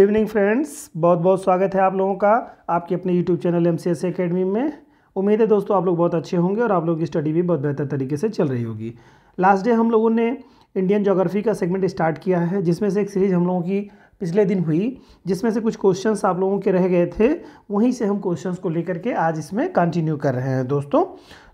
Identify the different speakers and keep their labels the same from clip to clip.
Speaker 1: evening friends बहुत बहुत स्वागत है आप लोगों का आपके अपने YouTube channel M C S academy में उम्मीद है दोस्तों आप लोग बहुत अच्छे होंगे और आप लोगों की स्टडी भी बहुत बेहतर तरीके से चल रही होगी लास्ट डे हम लोगों ने इंडियन जोग्राफी का सेगमेंट स्टार्ट किया है जिसमें से एक सीरीज़ हम लोगों की पिछले दिन हुई जिसमें से कुछ क्वेश्चन आप लोगों के रह गए थे वहीं से हम क्वेश्चन को लेकर के आज इसमें कंटिन्यू कर रहे हैं दोस्तों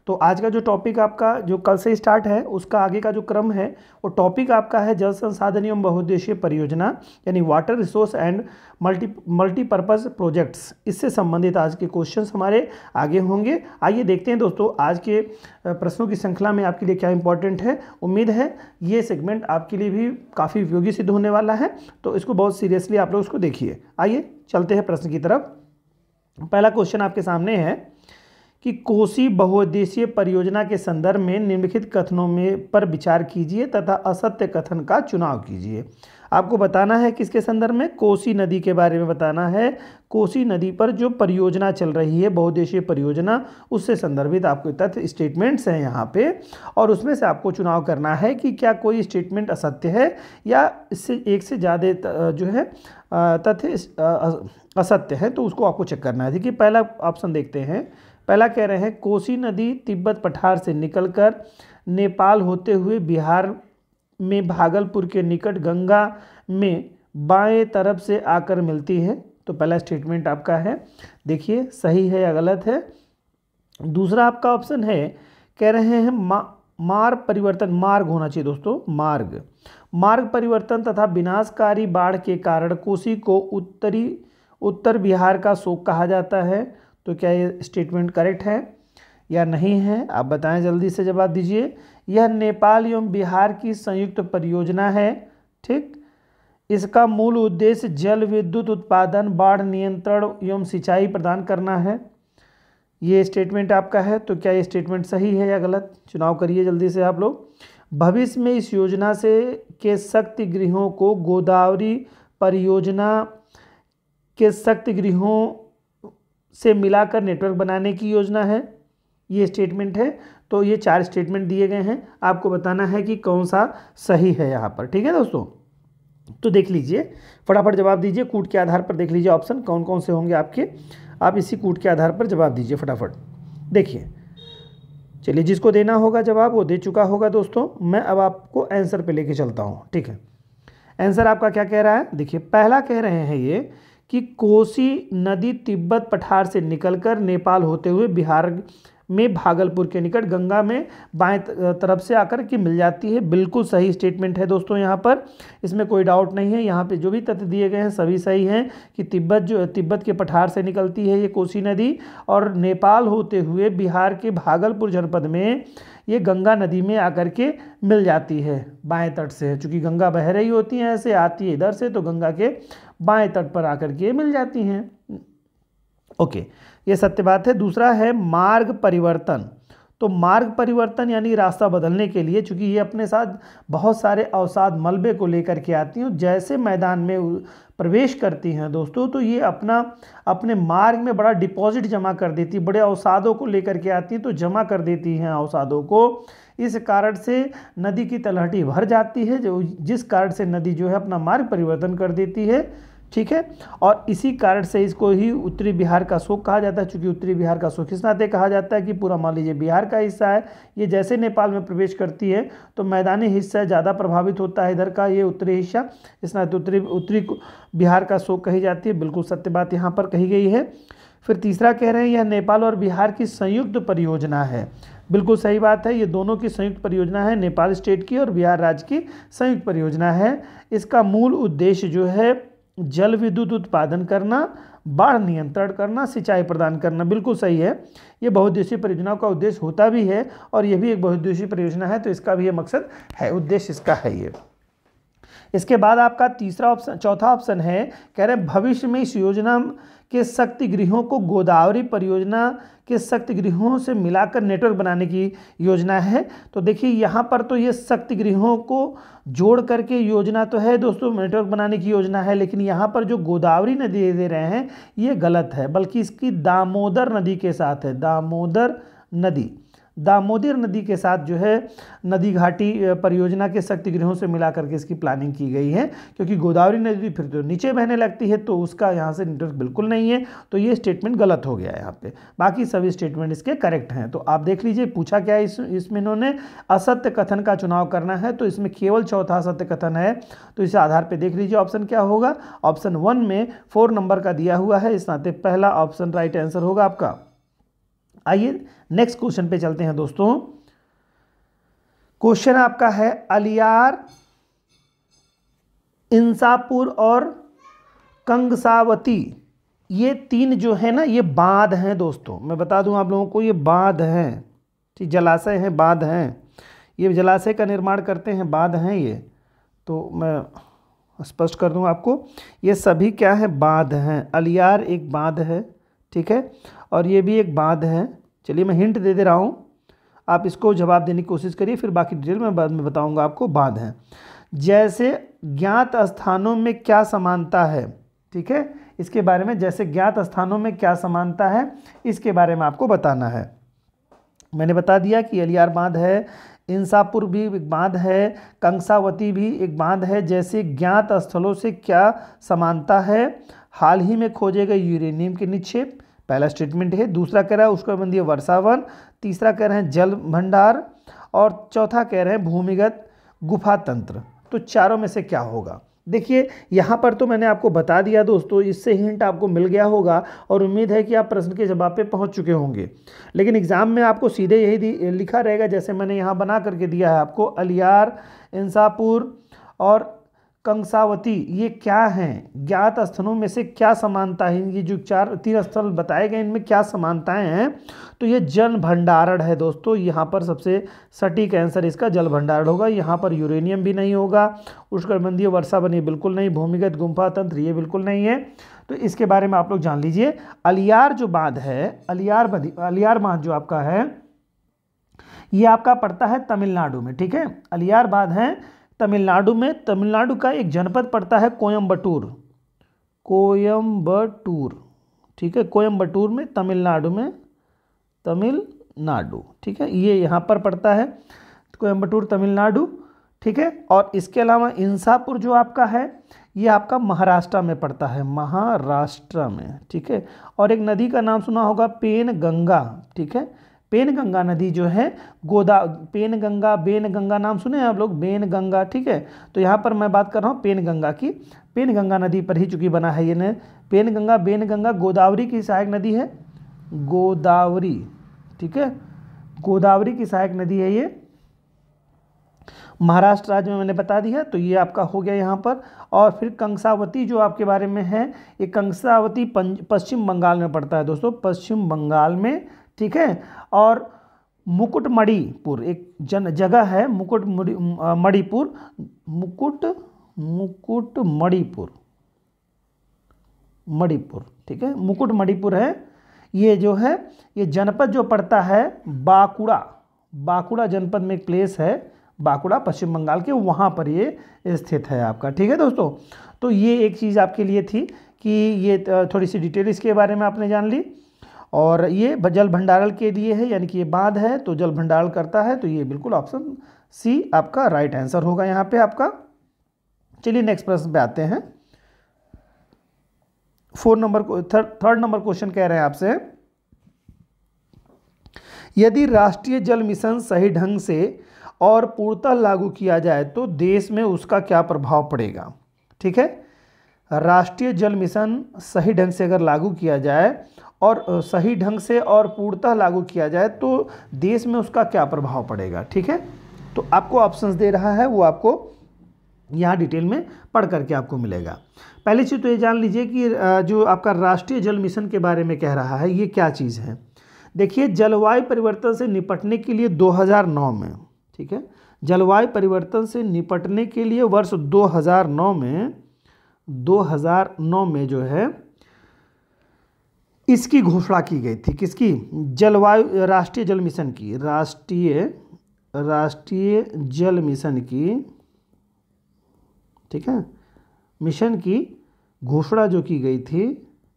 Speaker 1: तो आज का जो टॉपिक आपका जो कल से स्टार्ट है उसका आगे का जो क्रम है वो टॉपिक आपका है जल संसाधन एवं बहुउद्देशीय परियोजना यानी water resource and multi multipurpose projects इससे संबंधित आज के क्वेश्चन हमारे आगे होंगे आइए देखते हैं दोस्तों आज के प्रश्नों की श्रृंखला में आपके लिए क्या इंपॉर्टेंट है उम्मीद है ये सेगमेंट आपके लिए भी काफ़ी उपयोगी सिद्ध होने वाला है तो इसको बहुत सीरियसली आप लोग उसको देखिए आइए चलते हैं प्रश्न की तरफ पहला क्वेश्चन आपके सामने है कि कोसी बहुउद्देशीय परियोजना के संदर्भ में निम्नलिखित कथनों में पर विचार कीजिए तथा असत्य कथन का चुनाव कीजिए आपको बताना है किसके संदर्भ में कोसी नदी के बारे में बताना है कोसी नदी पर जो परियोजना चल रही है बहुउद्देशीय परियोजना उससे संदर्भित आपके तथ्य स्टेटमेंट्स हैं यहाँ पे और उसमें से आपको चुनाव करना है कि क्या कोई स्टेटमेंट असत्य है या इससे एक से ज़्यादा जो है तथ्य असत्य है तो उसको आपको चेक करना है देखिए पहला ऑप्शन देखते हैं पहला कह रहे हैं कोसी नदी तिब्बत पठार से निकलकर नेपाल होते हुए बिहार में भागलपुर के निकट गंगा में बाएं तरफ से आकर मिलती है तो पहला स्टेटमेंट आपका है देखिए सही है या गलत है दूसरा आपका ऑप्शन है कह रहे हैं मा मार्ग परिवर्तन मार्ग होना चाहिए दोस्तों मार्ग मार्ग परिवर्तन तथा विनाशकारी बाढ़ के कारण कोसी को उत्तरी उत्तर बिहार का शोक कहा जाता है तो क्या ये स्टेटमेंट करेक्ट है या नहीं है आप बताएं जल्दी से जवाब दीजिए यह नेपाल एवं बिहार की संयुक्त परियोजना है ठीक इसका मूल उद्देश्य जल विद्युत उत्पादन बाढ़ नियंत्रण एवं सिंचाई प्रदान करना है ये स्टेटमेंट आपका है तो क्या ये स्टेटमेंट सही है या गलत चुनाव करिए जल्दी से आप लोग भविष्य में इस योजना से के शक्ति गृहों को गोदावरी परियोजना के शक्ति गृहों से मिलाकर नेटवर्क बनाने की योजना है ये स्टेटमेंट है तो ये चार स्टेटमेंट दिए गए हैं आपको बताना है कि कौन सा सही है यहाँ पर ठीक है दोस्तों तो देख लीजिए फटाफट जवाब दीजिए कूट के आधार पर देख लीजिए ऑप्शन कौन कौन से होंगे आपके आप इसी कूट के आधार पर जवाब दीजिए फटाफट देखिए चलिए जिसको देना होगा जवाब वो दे चुका होगा दोस्तों मैं अब आपको आंसर पे लेके चलता हूँ ठीक है आंसर आपका क्या कह रहा है देखिए पहला कह रहे हैं ये कि कोसी नदी तिब्बत पठार से निकलकर नेपाल होते हुए बिहार में भागलपुर के निकट गंगा में बाएं तरफ से आकर के मिल जाती है बिल्कुल सही स्टेटमेंट है दोस्तों यहाँ पर इसमें कोई डाउट नहीं है यहाँ पे जो भी तथ्य दिए गए हैं सभी सही हैं कि तिब्बत जो तिब्बत के पठार से निकलती है ये कोसी नदी और नेपाल होते हुए बिहार के भागलपुर जनपद में ये गंगा नदी में आकर के मिल जाती है बाएं तट से चूँकि गंगा बह रही होती है ऐसे आती है इधर से तो गंगा के बाएं तट पर आकर के मिल जाती हैं ओके ये सत्य बात है दूसरा है मार्ग परिवर्तन तो मार्ग परिवर्तन यानी रास्ता बदलने के लिए चूंकि ये अपने साथ बहुत सारे अवसाद मलबे को लेकर के आती हैं जैसे मैदान में प्रवेश करती हैं दोस्तों तो ये अपना अपने मार्ग में बड़ा डिपॉजिट जमा कर देती है बड़े अवसादों को लेकर के आती हैं तो जमा कर देती हैं अवसादों को इस कारण से नदी की तलहटी भर जाती है जो जिस कारण से नदी जो है अपना मार्ग परिवर्तन कर देती है ठीक है और इसी कारण से इसको ही उत्तरी बिहार का शोक कहा जाता है चूंकि उत्तरी बिहार का शोक इस नाते कहा जाता है कि पूरा मान लीजिए बिहार का हिस्सा है ये जैसे नेपाल में प्रवेश करती है तो मैदानी हिस्सा ज़्यादा प्रभावित होता है इधर का ये उत्तरी हिस्सा इस नाते उत्तरी उत्तरी बिहार का शोक कही जाती है बिल्कुल सत्य बात यहाँ पर कही गई है फिर तीसरा कह रहे हैं यह नेपाल और बिहार की संयुक्त परियोजना है बिल्कुल सही बात है ये दोनों की संयुक्त परियोजना है नेपाल स्टेट की और बिहार राज्य की संयुक्त परियोजना है इसका मूल उद्देश्य जो है जल विद्युत उत्पादन करना बाढ़ नियंत्रण करना सिंचाई प्रदान करना बिल्कुल सही है ये बहुद्देशीय परियोजनाओं का उद्देश्य होता भी है और यह भी एक बहुद्देशीय परियोजना है तो इसका भी ये मकसद है उद्देश्य इसका है ये इसके बाद आपका तीसरा ऑप्शन चौथा ऑप्शन है कह रहे भविष्य में इस योजना के शक्ति गृहों को गोदावरी परियोजना के शक्ति गृहों से मिलाकर नेटवर्क बनाने की योजना है तो देखिए यहाँ पर तो ये शक्ति गृहों को जोड़ करके योजना तो है दोस्तों नेटवर्क बनाने की योजना है लेकिन यहाँ पर जो गोदावरी नदी दे रहे हैं ये गलत है बल्कि इसकी दामोदर नदी के साथ है दामोदर नदी दामोदर नदी के साथ जो है नदी घाटी परियोजना के शक्तिगृहों से मिला करके इसकी प्लानिंग की गई है क्योंकि गोदावरी नदी फिर तो नीचे बहने लगती है तो उसका यहाँ से इंटरेस्ट बिल्कुल नहीं है तो ये स्टेटमेंट गलत हो गया यहाँ पे बाकी सभी स्टेटमेंट इसके करेक्ट हैं तो आप देख लीजिए पूछा क्या है इस इसमें इन्होंने असत्य कथन का चुनाव करना है तो इसमें केवल चौथा असत्य कथन है तो इस आधार पर देख लीजिए ऑप्शन क्या होगा ऑप्शन वन में फोर नंबर का दिया हुआ है इस नाते पहला ऑप्शन राइट आंसर होगा आपका आइए नेक्स्ट क्वेश्चन पे चलते हैं दोस्तों क्वेश्चन आपका है अलियार इंसापुर और कंगसावती ये तीन जो है ना ये बांध हैं दोस्तों मैं बता दूं आप लोगों को ये बांध हैं ठीक जलाशय हैं बांध हैं ये जलाशय का निर्माण करते हैं बांध हैं ये तो मैं स्पष्ट कर दूं आपको ये सभी क्या है बांध हैं अलियार एक बांध है ठीक है और ये भी एक बांध है चलिए मैं हिंट दे दे रहा हूँ आप इसको जवाब देने की कोशिश करिए फिर बाकी डिटेल में बाद में बताऊँगा आपको बांध है जैसे ज्ञात स्थानों में क्या समानता है ठीक है इसके बारे में जैसे ज्ञात स्थानों में क्या समानता है इसके बारे में आपको बताना है मैंने बता दिया कि अलियार बांध है इंसापुर भी एक बांध है कंसावती भी एक बांध है जैसे ज्ञात स्थलों से क्या समानता है हाल ही में खोजे गए यूरेनियम के निक्षेप पहला स्टेटमेंट है दूसरा कह रहा है उष्णकटिबंधीय वर्षावन तीसरा कह रहे हैं जल भंडार और चौथा कह रहे हैं भूमिगत गुफा तंत्र तो चारों में से क्या होगा देखिए यहाँ पर तो मैंने आपको बता दिया दोस्तों इससे हिंट आपको मिल गया होगा और उम्मीद है कि आप प्रश्न के जवाब पे पहुँच चुके होंगे लेकिन एग्ज़ाम में आपको सीधे यही लिखा रहेगा जैसे मैंने यहाँ बना करके दिया है आपको अलियार इंसापुर और कंसावती ये क्या हैं ज्ञात स्थलों में से क्या समानता है ये जो चार तीन स्थल बताए गए इनमें क्या समानताएं हैं तो ये जल भंडारण है दोस्तों यहाँ पर सबसे सटीक आंसर इसका जल भंडारण होगा यहाँ पर यूरेनियम भी नहीं होगा उष्णकर्बंधीय वर्षा बनी बिल्कुल नहीं भूमिगत गुम्फा तंत्र ये बिल्कुल नहीं है तो इसके बारे में आप लोग जान लीजिए अलियार जो बांध है अलियार बदी अलियार बांध जो आपका है ये आपका पड़ता है तमिलनाडु में ठीक है अलियार बांध है तमिलनाडु में तमिलनाडु का एक जनपद पड़ता है कोयम्बटूर कोयम्बटूर ठीक है कोयम्बटूर में तमिलनाडु में तमिलनाडु ठीक है ये यहाँ पर पड़ता है कोयम्बटूर तमिलनाडु ठीक है और इसके अलावा इंसापुर जो आपका है ये आपका महाराष्ट्र में पड़ता है महाराष्ट्र में ठीक है और एक नदी का नाम सुना होगा पेन गंगा ठीक है पेनगंगा नदी जो है गोदा पेनगंगा बेनगंगा नाम सुने हैं आप लोग बेनगंगा ठीक है तो यहाँ पर मैं बात कर रहा हूँ पेनगंगा की पेनगंगा नदी पर ही चूंकि बना है ये ने पेनगंगा बेनगंगा गोदावरी की सहायक नदी है गोदावरी ठीक है गोदावरी की सहायक नदी है ये महाराष्ट्र राज्य में मैंने बता दिया तो ये आपका हो गया यहाँ पर और फिर कंसावती जो आपके बारे में है ये कंसावती पश्चिम बंगाल में पड़ता है दोस्तों पश्चिम बंगाल में ठीक है और मुकुटमणिपुर एक जन जगह है मुकुट मणिपुर मुकुट मुकुट मणिपुर मणिपुर ठीक है मुकुट मणिपुर है ये जो है ये जनपद जो पड़ता है बाकुड़ा बाकुड़ा जनपद में एक प्लेस है बाकुड़ा पश्चिम बंगाल के वहाँ पर ये स्थित है आपका ठीक है दोस्तों तो ये एक चीज़ आपके लिए थी कि ये थोड़ी सी डिटेल इसके बारे में आपने जान ली और ये जल भंडारण के लिए है यानी कि ये बांध है तो जल भंडारण करता है तो ये बिल्कुल ऑप्शन सी आपका राइट आंसर होगा यहाँ पे आपका चलिए नेक्स्ट प्रश्न पे आते हैं four number third number question कह रहे हैं आपसे यदि राष्ट्रीय जल मिशन सही ढंग से और पूर्णतः लागू किया जाए तो देश में उसका क्या प्रभाव पड़ेगा ठीक है राष्ट्रीय जल मिशन सही ढंग से अगर लागू किया जाए और सही ढंग से और पूर्णतः लागू किया जाए तो देश में उसका क्या प्रभाव पड़ेगा ठीक है तो आपको ऑप्शंस दे रहा है वो आपको यहाँ डिटेल में पढ़ करके आपको मिलेगा पहली चीज़ तो ये जान लीजिए कि जो आपका राष्ट्रीय जल मिशन के बारे में कह रहा है ये क्या चीज़ है देखिए जलवायु परिवर्तन से निपटने के लिए 2009 में ठीक है जलवायु परिवर्तन से निपटने के लिए वर्ष 2009 में 2009 में जो है इसकी घोषणा की गई थी किसकी जलवायु राष्ट्रीय जल मिशन की राष्ट्रीय राष्ट्रीय जल मिशन की ठीक है मिशन की घोषणा जो की गई थी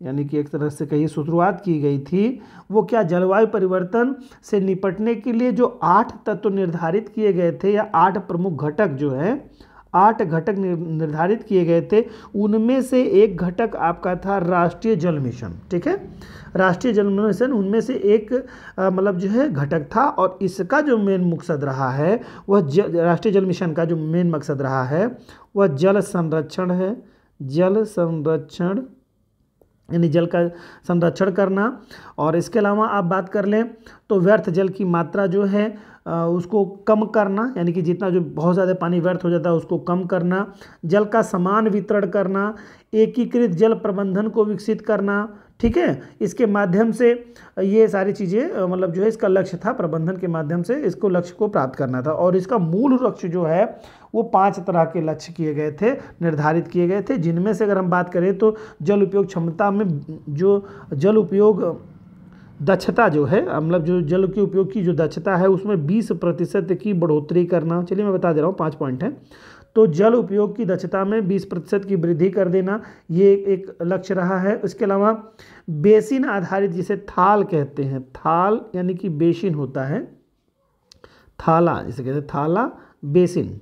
Speaker 1: यानी कि एक तरह से कही शुरुआत की गई थी वो क्या जलवायु परिवर्तन से निपटने के लिए जो आठ तत्व निर्धारित किए गए थे या आठ प्रमुख घटक जो है आठ घटक निर्धारित किए गए थे उनमें से एक घटक आपका था राष्ट्रीय जल मिशन ठीक है राष्ट्रीय जल मिशन उनमें से एक मतलब जो है घटक था और इसका जो मेन मकसद रहा है वह राष्ट्रीय जल मिशन का जो मेन मकसद रहा है वह जल संरक्षण है जल संरक्षण यानी जल का संरक्षण करना और इसके अलावा आप बात कर लें तो व्यर्थ जल की मात्रा जो है उसको कम करना यानी कि जितना जो बहुत ज़्यादा पानी व्यर्थ हो जाता है उसको कम करना जल का समान वितरण करना एकीकृत जल प्रबंधन को विकसित करना ठीक है इसके माध्यम से ये सारी चीज़ें मतलब जो है इसका लक्ष्य था प्रबंधन के माध्यम से इसको लक्ष्य को प्राप्त करना था और इसका मूल लक्ष्य जो है वो पांच तरह के लक्ष्य किए गए थे निर्धारित किए गए थे जिनमें से अगर हम बात करें तो जल उपयोग क्षमता में जो जल उपयोग दक्षता जो है मतलब जो जल के उपयोग की जो दक्षता है उसमें बीस प्रतिशत की बढ़ोतरी करना चलिए मैं बता दे रहा हूँ पाँच पॉइंट है तो जल उपयोग की दक्षता में 20 प्रतिशत की वृद्धि कर देना ये एक लक्ष्य रहा है इसके अलावा बेसिन आधारित जिसे थाल कहते हैं थाल यानी कि बेसिन होता है थाला जिसे कहते हैं थाला बेसिन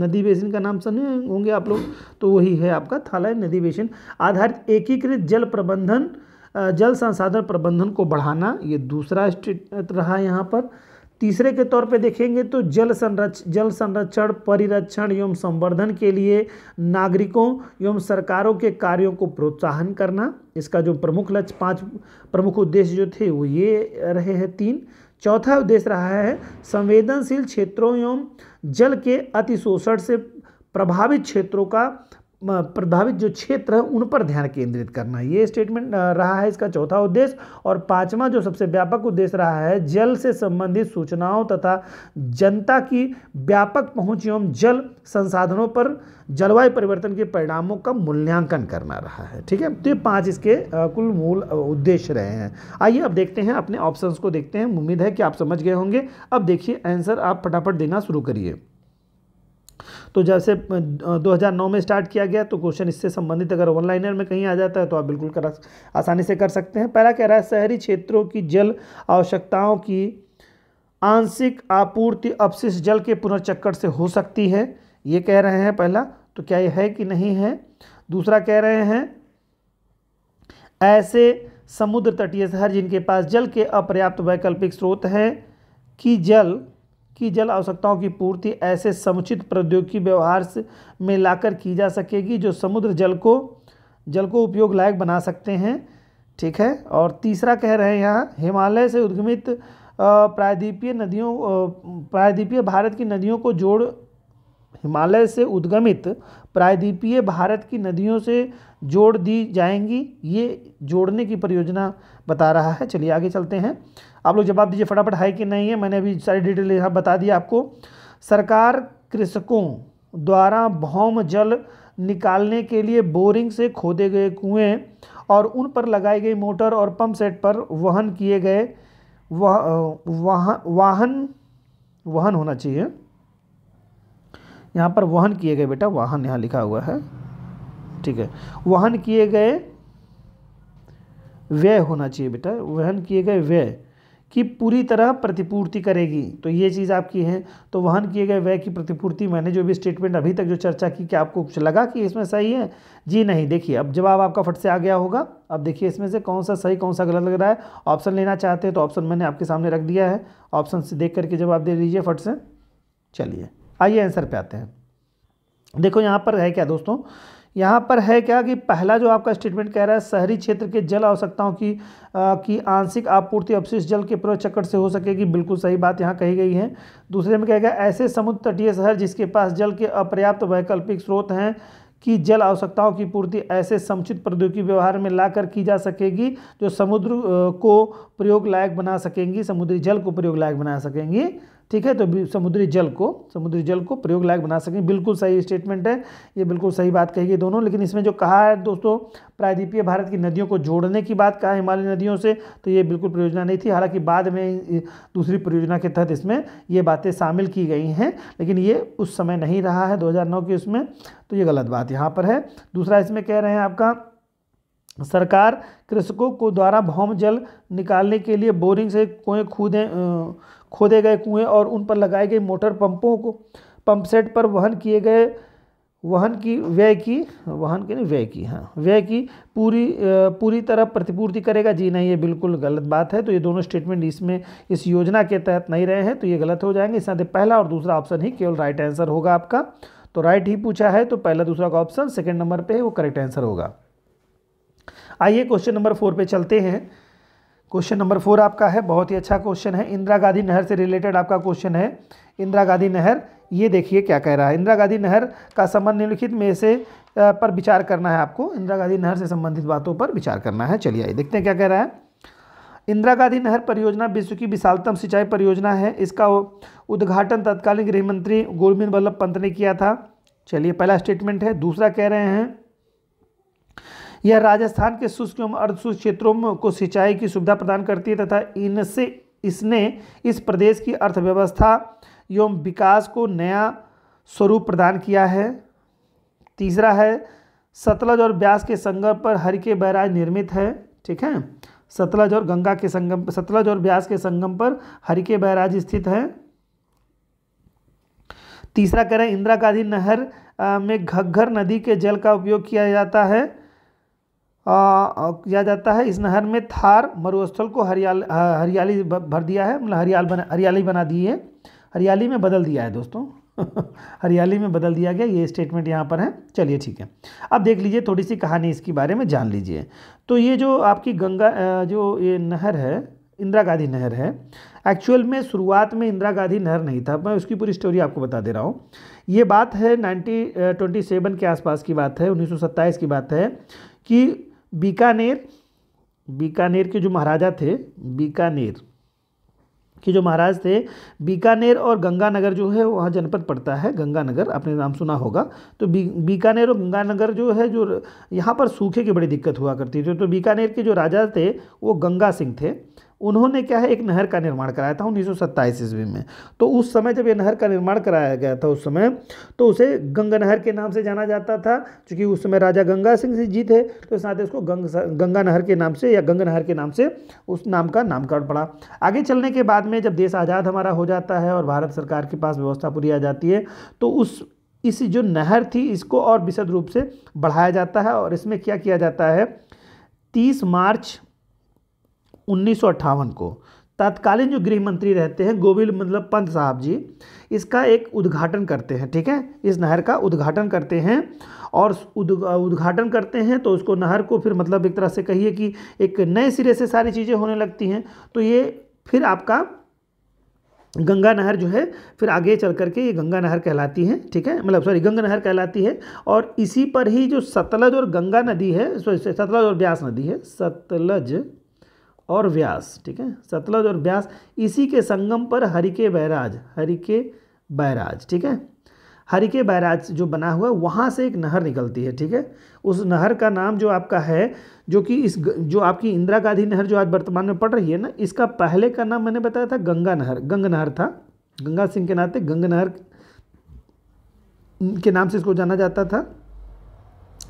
Speaker 1: नदी बेसिन का नाम सुने होंगे आप लोग तो वही है आपका थाला नदी बेसिन आधारित एकीकृत जल प्रबंधन जल संसाधन प्रबंधन को बढ़ाना ये दूसरा स्टेट रहा यहाँ पर तीसरे के तौर पे देखेंगे तो जल संरक्ष जल संरक्षण परिरक्षण एवं संवर्धन के लिए नागरिकों एवं सरकारों के कार्यों को प्रोत्साहन करना इसका जो प्रमुख लक्ष्य पांच प्रमुख उद्देश्य जो थे वो ये रहे हैं तीन चौथा उद्देश्य रहा है संवेदनशील क्षेत्रों एवं जल के अतिशोषण से प्रभावित क्षेत्रों का प्रभावित जो क्षेत्र है उन पर ध्यान केंद्रित करना ये स्टेटमेंट रहा है इसका चौथा उद्देश्य और पांचवा जो सबसे व्यापक उद्देश्य रहा है जल से संबंधित सूचनाओं तथा जनता की व्यापक पहुंच एवं जल संसाधनों पर जलवायु परिवर्तन के परिणामों का मूल्यांकन करना रहा है ठीक है तो ये पांच इसके कुल मूल उद्देश्य रहे हैं आइए अब देखते हैं अपने ऑप्शंस को देखते हैं उम्मीद है कि आप समझ गए होंगे अब देखिए आंसर आप फटाफट देना शुरू करिए तो जैसे 2009 में स्टार्ट किया गया तो क्वेश्चन इससे संबंधित अगर वन लाइनर में कहीं आ जाता है तो आप बिल्कुल कर आसानी से कर सकते हैं पहला कह रहा है शहरी क्षेत्रों की जल आवश्यकताओं की आंशिक आपूर्ति अपशिष्ट जल के पुनर्चक्कर से हो सकती है ये कह रहे हैं पहला तो क्या यह है कि नहीं है दूसरा कह रहे हैं ऐसे समुद्र तटीय शहर जिनके पास जल के अपर्याप्त वैकल्पिक स्रोत हैं कि जल की जल आवश्यकताओं की पूर्ति ऐसे समुचित प्रौद्योगिकी व्यवहार में लाकर की जा सकेगी जो समुद्र जल को जल को उपयोग लायक बना सकते हैं ठीक है और तीसरा कह रहे हैं यहाँ हिमालय से उद्गमित प्रायद्वीपीय नदियों प्रायद्वीपीय भारत की नदियों को जोड़ हिमालय से उद्गमित प्रायद्वीपीय भारत की नदियों से जोड़ दी जाएंगी ये जोड़ने की परियोजना बता रहा है चलिए आगे चलते हैं आप लोग जवाब दीजिए फटाफट है कि नहीं है मैंने अभी सारी डिटेल यहाँ बता दी आपको सरकार कृषकों द्वारा भौम जल निकालने के लिए बोरिंग से खोदे गए कुएं और उन पर लगाई गई मोटर और पंप सेट पर वहन किए गए वह वाहन वाहन वाहन होना चाहिए यहाँ पर वहन किए गए बेटा वाहन यहाँ लिखा हुआ है ठीक है वहन किए गए व्यय होना चाहिए बेटा वहन किए गए व्यय की पूरी तरह प्रतिपूर्ति करेगी तो ये चीज़ आपकी है तो वहन किए गए व्यय की प्रतिपूर्ति मैंने जो भी स्टेटमेंट अभी तक जो चर्चा की क्या आपको कुछ लगा कि इसमें सही है जी नहीं देखिए अब जवाब आपका फट से आ गया होगा अब देखिए इसमें से कौन सा सही कौन सा गलत लग रहा है ऑप्शन लेना चाहते हैं तो ऑप्शन मैंने आपके सामने रख दिया है ऑप्शन से देख करके जवाब दे दीजिए फट से चलिए आइए आंसर पे आते हैं देखो यहाँ पर है क्या दोस्तों यहाँ पर है क्या कि पहला जो आपका स्टेटमेंट कह रहा है शहरी क्षेत्र के जल आवश्यकताओं की आ, की आंशिक आपूर्ति अपशिष्ट जल के प्रयोग से हो सकेगी बिल्कुल सही बात यहाँ कही गई है दूसरे में कहेगा ऐसे समुद्र तटीय शहर जिसके पास जल के अपर्याप्त वैकल्पिक स्रोत हैं कि जल आवश्यकताओं की पूर्ति ऐसे समुचित प्रौद्योगिकी व्यवहार में लाकर की जा सकेगी जो समुद्र को प्रयोग लायक बना सकेंगी समुद्री जल को प्रयोग लायक बना सकेंगी ठीक है तो समुद्री जल को समुद्री जल को प्रयोग लायक बना सकें बिल्कुल सही स्टेटमेंट है ये बिल्कुल सही बात कही गई दोनों लेकिन इसमें जो कहा है दोस्तों प्रायद्वीपीय भारत की नदियों को जोड़ने की बात कहा हिमालय नदियों से तो ये बिल्कुल परियोजना नहीं थी हालांकि बाद में दूसरी परियोजना के तहत इसमें ये बातें शामिल की गई हैं लेकिन ये उस समय नहीं रहा है नौ की उसमें तो ये गलत बात यहाँ पर है दूसरा इसमें कह रहे हैं आपका सरकार कृषकों को द्वारा भौम जल निकालने के लिए बोरिंग से कुएँ खूदें खोदे गए कुएं और उन पर लगाए गए मोटर पंपों को पंप सेट पर वहन किए गए वहन की व्यय की वहन के नहीं व्यय की हाँ व्यय की पूरी पूरी तरह प्रतिपूर्ति करेगा जी नहीं ये बिल्कुल गलत बात है तो ये दोनों स्टेटमेंट इसमें इस योजना के तहत नहीं रहे हैं तो ये गलत हो जाएंगे इस पहला और दूसरा ऑप्शन ही केवल राइट आंसर होगा आपका तो राइट ही पूछा है तो पहला दूसरा का ऑप्शन सेकेंड नंबर पर है वो करेक्ट आंसर होगा आइए क्वेश्चन नंबर फोर पर चलते हैं क्वेश्चन नंबर फोर आपका है बहुत ही अच्छा क्वेश्चन है इंदिरा गांधी नहर से रिलेटेड आपका क्वेश्चन है इंदिरा गांधी नहर ये देखिए क्या कह रहा है इंदिरा गांधी नहर का संबंध निम्नलिखित में से पर विचार करना है आपको इंदिरा गांधी नहर से संबंधित बातों पर विचार करना है चलिए आइए देखते हैं क्या कह रहा है इंदिरा गांधी नहर परियोजना विश्व की विशालतम सिंचाई परियोजना है इसका उद्घाटन तत्कालीन गृह मंत्री गोविंद वल्लभ पंत ने किया था चलिए पहला स्टेटमेंट है दूसरा कह रहे हैं यह राजस्थान के शुष्क एवं अर्धशुष्क क्षेत्रों को सिंचाई की सुविधा प्रदान करती है तथा इनसे इसने इस प्रदेश की अर्थव्यवस्था एवं विकास को नया स्वरूप प्रदान किया है तीसरा है सतलज और ब्यास के संगम पर हर के बैराज निर्मित है ठीक है सतलज और गंगा के संगम सतलज और ब्यास के संगम पर हर के बैराज स्थित है तीसरा कह रहे हैं इंदिरा गांधी नहर में घग्घर नदी के जल का उपयोग किया जाता है किया जाता है इस नहर में थार मरुस्थल को हरियाल हरियाली भर दिया है मतलब हरियाल बना हरियाली बना दी है हरियाली में बदल दिया है दोस्तों हरियाली में बदल दिया गया ये स्टेटमेंट यहाँ पर है चलिए ठीक है अब देख लीजिए थोड़ी सी कहानी इसके बारे में जान लीजिए तो ये जो आपकी गंगा जो ये नहर है इंदिरा गांधी नहर है एक्चुअल में शुरुआत में इंदिरा गांधी नहर नहीं था मैं उसकी पूरी स्टोरी आपको बता दे रहा हूँ ये बात है नाइनटीन ट्वेंटी सेवन के आसपास की बात है उन्नीस की बात है कि बीकानेर बीकानेर के जो महाराजा थे बीकानेर के जो महाराज थे बीकानेर और गंगानगर जो है वहाँ जनपद पड़ता है गंगानगर आपने नाम सुना होगा तो बी बीकानेर और गंगानगर जो है जो यहाँ पर सूखे की बड़ी दिक्कत हुआ करती थी तो बीकानेर के जो राजा थे वो गंगा सिंह थे उन्होंने क्या है एक नहर का निर्माण कराया था उन्नीस सौ ईस्वी में तो उस समय जब ये नहर का निर्माण कराया गया था उस समय तो उसे गंगा नहर के नाम से जाना जाता था क्योंकि उस समय राजा गंगा सिंह जी थे तो साथ ही उसको गंग गंगा नहर के नाम से या गंगा नहर के नाम से उस नाम का नामकरण पड़ा आगे चलने के बाद में जब देश आज़ाद हमारा हो जाता है और भारत सरकार के पास व्यवस्था पूरी आ जाती है तो उस इस जो नहर थी इसको और विशद रूप से बढ़ाया जाता है और इसमें क्या किया जाता है तीस मार्च उन्नीस को तत्कालीन जो गृह मंत्री रहते हैं गोविंद मतलब पंत साहब जी इसका एक उद्घाटन करते हैं ठीक है इस नहर का उद्घाटन करते हैं और उद्घाटन करते हैं तो उसको नहर को फिर मतलब एक तरह से कहिए कि एक नए सिरे से सारी चीज़ें होने लगती हैं तो ये फिर आपका गंगा नहर जो है फिर आगे चल करके ये गंगा नहर कहलाती है ठीक है मतलब सॉरी गंगा नहर कहलाती है और इसी पर ही जो सतलज और गंगा नदी है सॉरी सतलज और ब्यास नदी है सतलज और व्यास ठीक है सतलज और व्यास इसी के संगम पर हरिके बैराज हरिके बैराज ठीक है हरिके बैराज जो बना हुआ है वहाँ से एक नहर निकलती है ठीक है उस नहर का नाम जो आपका है जो कि इस जो आपकी इंदिरा गांधी नहर जो आज वर्तमान में पड़ रही है ना इसका पहले का नाम मैंने बताया था गंगा नहर गंग नहर था गंगा सिंह के नाते गंग नहर के नाम से इसको जाना जाता था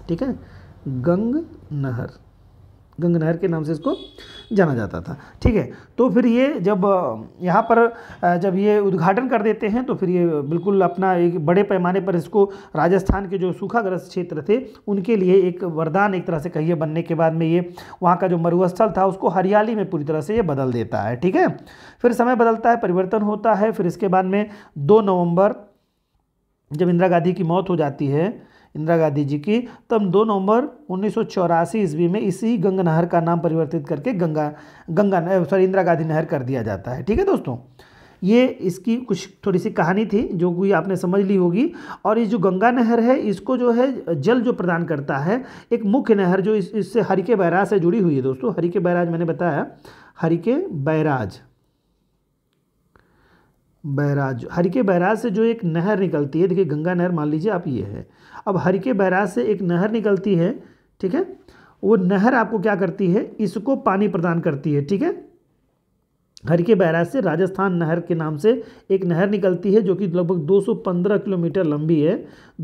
Speaker 1: ठीक है गंग नहर गंग नहर के नाम से इसको जाना जाता था ठीक है तो फिर ये जब यहाँ पर जब ये उद्घाटन कर देते हैं तो फिर ये बिल्कुल अपना एक बड़े पैमाने पर इसको राजस्थान के जो सूखाग्रस्त क्षेत्र थे उनके लिए एक वरदान एक तरह से कहिए बनने के बाद में ये वहाँ का जो मरुस्थल था उसको हरियाली में पूरी तरह से ये बदल देता है ठीक है फिर समय बदलता है परिवर्तन होता है फिर इसके बाद में दो नवंबर जब इंदिरा गांधी की मौत हो जाती है इंदिरा गांधी जी की तब तो दो नवंबर उन्नीस सौ ईस्वी में इसी गंगा नहर का नाम परिवर्तित करके गंगा गंगा सॉरी इंदिरा गांधी नहर कर दिया जाता है ठीक है दोस्तों ये इसकी कुछ थोड़ी सी कहानी थी जो कि आपने समझ ली होगी और ये जो गंगा नहर है इसको जो है जल जो प्रदान करता है एक मुख्य नहर जो इस इससे हरिके बैराज से जुड़ी हुई है दोस्तों हरिके बैराज मैंने बताया हरिके बैराज बैराज हर के बैराज से जो एक नहर निकलती है देखिए गंगा नहर मान लीजिए आप ये है अब हर के बैराज से एक नहर निकलती है ठीक है वो नहर आपको क्या करती है इसको पानी प्रदान करती है ठीक है हर के बैराज से राजस्थान नहर के नाम से एक नहर निकलती है जो कि लगभग 215 किलोमीटर लंबी है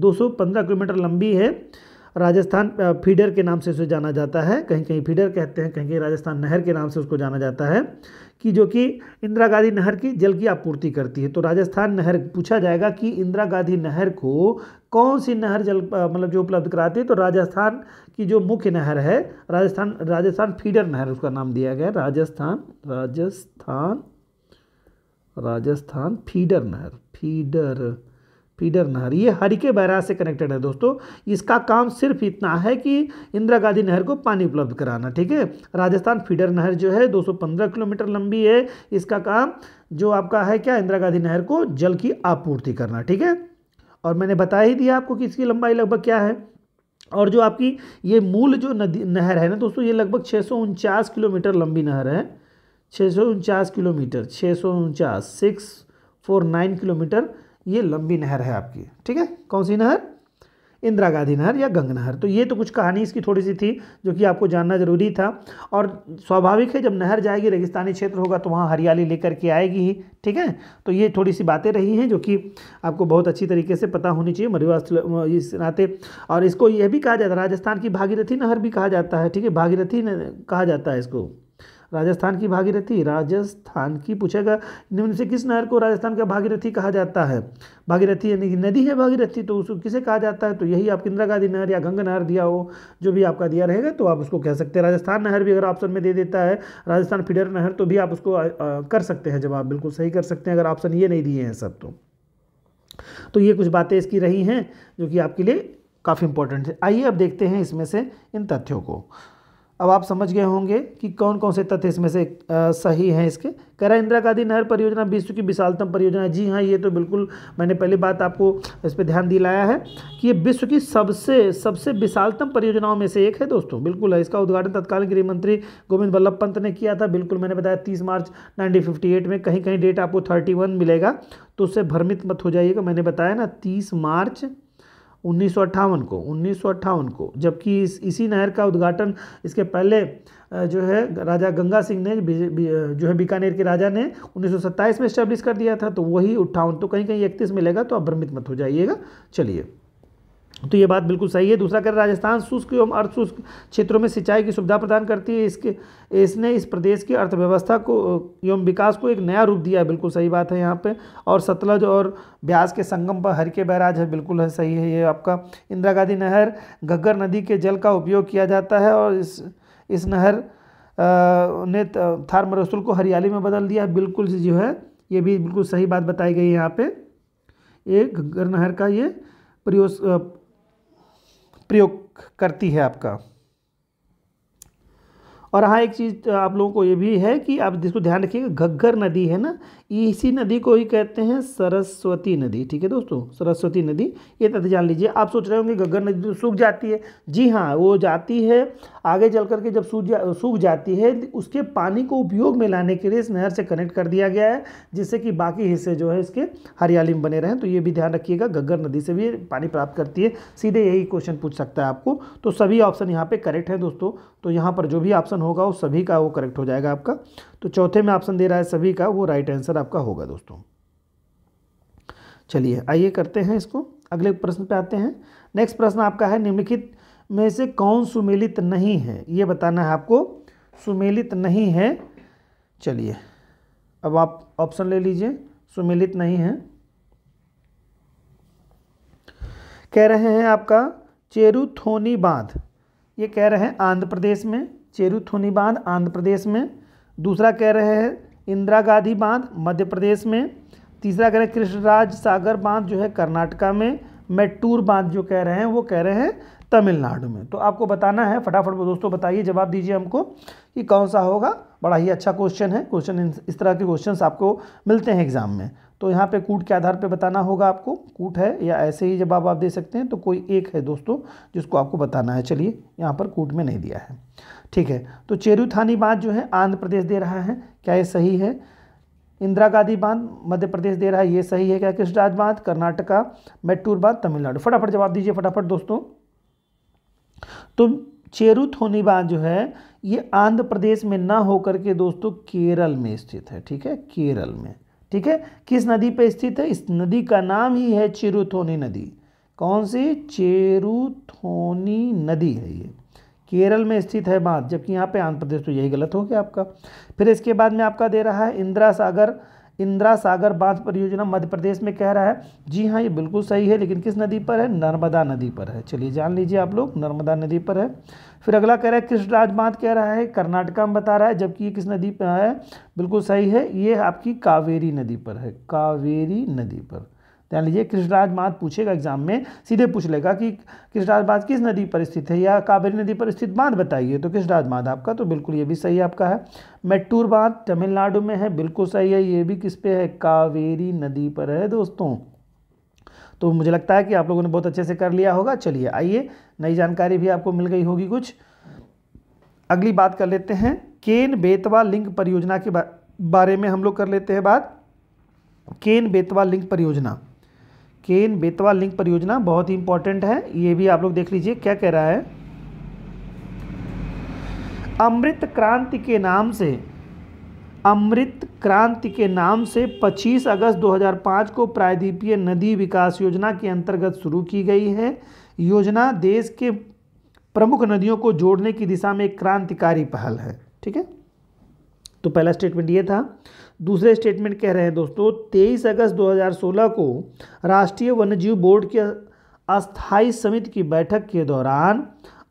Speaker 1: 215 किलोमीटर लंबी है राजस्थान फीडर के नाम से उसे जाना जाता है कहीं कहीं फीडर कहते हैं कहीं कहीं राजस्थान नहर के नाम से उसको जाना जाता है की जो कि इंदिरा गांधी नहर की जल की आपूर्ति करती है तो राजस्थान नहर पूछा जाएगा कि इंदिरा गांधी नहर को कौन सी नहर जल मतलब जो उपलब्ध कराती है तो राजस्थान की जो मुख्य नहर है राजस्थान राजस्थान फीडर नहर उसका नाम दिया गया राजस्थान राजस्थान राजस्थान फीडर नहर फीडर फीडर नहर ये हर के बैराज से कनेक्टेड है दोस्तों इसका काम सिर्फ इतना है कि इंदिरा गांधी नहर को पानी उपलब्ध कराना ठीक है राजस्थान फीडर नहर जो है 215 किलोमीटर लंबी है इसका काम जो आपका है क्या इंदिरा गांधी नहर को जल की आपूर्ति करना ठीक है और मैंने बता ही दिया आपको कि इसकी लंबाई लगभग क्या है और जो आपकी ये मूल जो नदी नहर है ना दोस्तों ये लगभग छः किलोमीटर लंबी नहर है छः किलोमीटर छः सिक्स फोर नाइन किलोमीटर ये लंबी नहर है आपकी ठीक है कौन सी नहर इंदिरा गांधी नहर या गंग नहर तो ये तो कुछ कहानी इसकी थोड़ी सी थी जो कि आपको जानना जरूरी था और स्वाभाविक है जब नहर जाएगी रेगिस्तानी क्षेत्र होगा तो वहाँ हरियाली लेकर के आएगी ही ठीक है तो ये थोड़ी सी बातें रही हैं जो कि आपको बहुत अच्छी तरीके से पता होनी चाहिए मरुआ इस नाते और इसको यह भी कहा जाता है राजस्थान की भागीरथी नहर भी कहा जाता है ठीक है भागीरथी कहा जाता है इसको राजस्थान की भागीरथी राजस्थान की पूछेगा निम्न से किस नहर को राजस्थान का भागीरथी कहा जाता है भागीरथी यानी कि नदी है भागीरथी तो उसको किसे कहा जाता है तो यही आप इंदिरा गांधी नहर या गंगा नहर दिया हो जो भी आपका दिया रहेगा तो आप उसको कह सकते हैं राजस्थान नहर भी अगर ऑप्शन में दे देता है राजस्थान फीडर नहर तो भी आप उसको कर सकते हैं जवाब बिल्कुल सही कर सकते हैं अगर ऑप्शन ये नहीं दिए हैं सब तो तो ये कुछ बातें इसकी रही हैं जो कि आपके लिए काफ़ी इंपॉर्टेंट है आइए अब देखते हैं इसमें से इन तथ्यों को अब आप समझ गए होंगे कि कौन कौन से तथ्य इसमें से आ, सही हैं इसके कह रहा है इंदिरा गांधी नहर परियोजना विश्व की विशालतम परियोजना जी हाँ ये तो बिल्कुल मैंने पहली बात आपको इस पर ध्यान दिलाया है कि ये विश्व की सबसे सबसे विशालतम परियोजनाओं में से एक है दोस्तों बिल्कुल है इसका उद्घाटन तत्कालीन गृह मंत्री गोविंद वल्लभ पंत ने किया था बिल्कुल मैंने बताया तीस मार्च नाइनटीन में कहीं कहीं डेट आपको थर्टी मिलेगा तो उससे भ्रमित मत हो जाइएगा मैंने बताया ना तीस मार्च उन्नीस को उन्नीस को जबकि इस इसी नहर का उद्घाटन इसके पहले जो है राजा गंगा सिंह ने जो है बीकानेर के राजा ने 1927 में स्टैब्लिश कर दिया था तो वही उठावन तो कहीं कहीं इकतीस मिलेगा तो आप भ्रमित मत हो जाइएगा चलिए तो ये बात बिल्कुल सही है दूसरा कह राजस्थान शुष्क एवं शुष्क क्षेत्रों में सिंचाई की सुविधा प्रदान करती है इसके इसने इस प्रदेश की अर्थव्यवस्था को एवं विकास को एक नया रूप दिया है बिल्कुल सही बात है यहाँ पे और सतलज और ब्यास के संगम पर हर के बैराज है बिल्कुल है सही है ये आपका इंदिरा गांधी नहर घग्गर नदी के जल का उपयोग किया जाता है और इस इस नहर ने थार मरसूल को हरियाली में बदल दिया बिल्कुल जो है ये भी बिल्कुल सही बात बताई गई है यहाँ पर ये घग्गर नहर का ये प्रयोग प्रयोग करती है आपका और हाँ एक चीज़ आप लोगों को ये भी है कि आप जिसको ध्यान रखिएगा घग्गर नदी है ना इसी नदी को ही कहते हैं सरस्वती नदी ठीक है दोस्तों सरस्वती नदी ये तथ्य जान लीजिए आप सोच रहे होंगे गग्गर नदी तो सूख जाती है जी हाँ वो जाती है आगे चल करके जब सूख जा सूख जाती है उसके पानी को उपयोग में लाने के लिए इस नहर से कनेक्ट कर दिया गया है जिससे कि बाकी हिस्से जो है इसके हरियाली में बने रहें तो ये भी ध्यान रखिएगा गग्गर नदी से भी पानी प्राप्त करती है सीधे यही क्वेश्चन पूछ सकता है आपको तो सभी ऑप्शन यहाँ पर करेक्ट है दोस्तों तो यहाँ पर जो भी ऑप्शन होगा वो सभी का वो करेक्ट हो जाएगा आपका तो चौथे में ऑप्शन दे रहा है सभी का वो राइट आंसर आपका होगा दोस्तों चलिए आइए करते हैं इसको अगले प्रश्न पे आते हैं नेक्स्ट प्रश्न आपका है निम्नलिखित में से कौन सुमेलित नहीं है ये बताना है आपको सुमेलित नहीं है चलिए अब आप ऑप्शन ले लीजिए सुमेलित नहीं है कह रहे हैं आपका चेरुथोनी बांध ये कह रहे हैं आंध्र प्रदेश में चेरुथोनी बांध आंध्र प्रदेश में दूसरा कह रहे हैं इंदिरा गांधी बांध मध्य प्रदेश में तीसरा कह रहे हैं कृष्णराज सागर बांध जो है कर्नाटका में मेट्टूर बांध जो कह रहे हैं वो कह रहे हैं तमिलनाडु में तो आपको बताना है फटाफट वो दोस्तों बताइए जवाब दीजिए हमको कि कौन सा होगा बड़ा ही अच्छा क्वेश्चन है क्वेश्चन इस तरह के क्वेश्चन आपको मिलते हैं एग्ज़ाम में तो यहाँ पे कूट के आधार पे बताना होगा आपको कूट है या ऐसे ही जवाब आप दे सकते हैं तो कोई एक है दोस्तों जिसको आपको बताना है चलिए यहाँ पर कूट में नहीं दिया है ठीक है तो चेरुथानी बांध जो है आंध्र प्रदेश दे रहा है क्या ये सही है इंदिरा गांधी बांध मध्य प्रदेश दे रहा है ये सही है क्या कृष्णराज बांध कर्नाटका मेट्टूर बांध तमिलनाडु फटाफट जवाब दीजिए फटाफट दोस्तों तो चेरुथोनी बांध जो है ये आंध्र प्रदेश में ना होकर के दोस्तों केरल में स्थित है ठीक है केरल में ठीक है किस नदी पे स्थित है इस नदी का नाम ही है चिरुथोनी नदी कौन सी चेरुथोनी नदी है ये केरल में स्थित है बांध जबकि यहाँ पे आंध्र प्रदेश तो यही गलत हो गया आपका फिर इसके बाद में आपका दे रहा है इंदिरा सागर इंदिरा सागर बांध परियोजना मध्य प्रदेश में कह रहा है जी हाँ ये बिल्कुल सही है लेकिन किस नदी पर है नर्मदा नदी पर है चलिए जान लीजिए आप लोग नर्मदा नदी पर है फिर अगला कह रहा है कृष्णराज बांध कह रहा है कर्नाटका में बता रहा है जबकि ये किस नदी पर है बिल्कुल सही है ये आपकी कावेरी नदी पर है कावेरी नदी पर ध्यान लीजिए कृष्णराज बांध पूछेगा एग्जाम में सीधे पूछ लेगा कि कृष्णराज बांध किस नदी पर स्थित है या कावेरी नदी पर स्थित बांध बताइए तो कृष्णराज बांध आपका तो बिल्कुल ये भी सही आपका है मेट्टूर बांध तमिलनाडु में है बिल्कुल सही है ये भी किस पे है कावेरी नदी पर है दोस्तों तो मुझे लगता है कि आप लोगों ने बहुत अच्छे से कर लिया होगा चलिए आइए नई जानकारी भी आपको मिल गई होगी कुछ अगली बात कर लेते हैं केन बेतवा लिंक परियोजना के बारे में हम लोग कर लेते हैं बात केन बेतवा लिंक परियोजना केन बेतवा लिंक परियोजना बहुत ही इंपॉर्टेंट है ये भी आप लोग देख लीजिए क्या कह रहा है अमृत क्रांति के नाम से अमृत क्रांति के नाम से 25 अगस्त 2005 को प्रायद्वीपीय नदी विकास योजना के अंतर्गत शुरू की गई है योजना देश के प्रमुख नदियों को जोड़ने की दिशा में एक क्रांतिकारी पहल है ठीक है तो पहला स्टेटमेंट ये था दूसरे स्टेटमेंट कह रहे हैं दोस्तों 23 अगस्त 2016 को राष्ट्रीय वन्यजीव बोर्ड की अस्थाई समिति की बैठक के दौरान